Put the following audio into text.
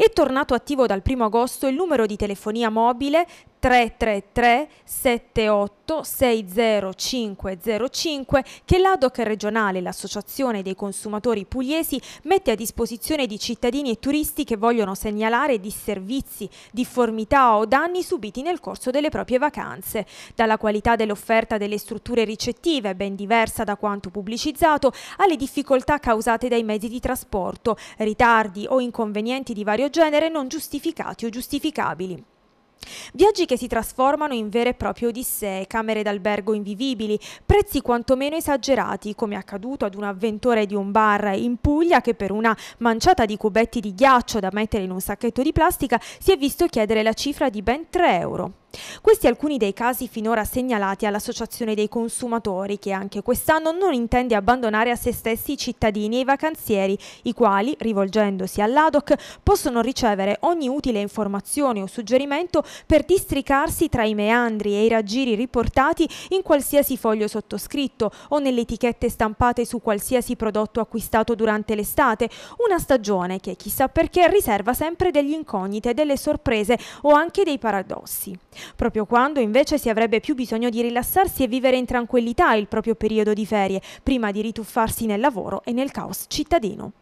È tornato attivo dal 1 agosto il numero di telefonia mobile 333 78 60505 che l'ADOC regionale, l'Associazione dei consumatori pugliesi, mette a disposizione di cittadini e turisti che vogliono segnalare disservizi, difformità o danni subiti nel corso delle proprie vacanze. Dalla qualità dell'offerta delle strutture ricettive, ben diversa da quanto pubblicizzato, alle difficoltà causate dai mezzi di trasporto, ritardi o inconvenienti di vario genere non giustificati o giustificabili. Viaggi che si trasformano in vere e proprie odissee, camere d'albergo invivibili, prezzi quantomeno esagerati, come accaduto ad un avventore di un bar in Puglia che per una manciata di cubetti di ghiaccio da mettere in un sacchetto di plastica si è visto chiedere la cifra di ben 3 euro. Questi alcuni dei casi finora segnalati all'Associazione dei consumatori che anche quest'anno non intende abbandonare a se stessi i cittadini e i vacanzieri, i quali, rivolgendosi all'ADOC, possono ricevere ogni utile informazione o suggerimento per districarsi tra i meandri e i raggiri riportati in qualsiasi foglio sottoscritto o nelle etichette stampate su qualsiasi prodotto acquistato durante l'estate, una stagione che chissà perché riserva sempre degli incognite, delle sorprese o anche dei paradossi proprio quando invece si avrebbe più bisogno di rilassarsi e vivere in tranquillità il proprio periodo di ferie, prima di rituffarsi nel lavoro e nel caos cittadino.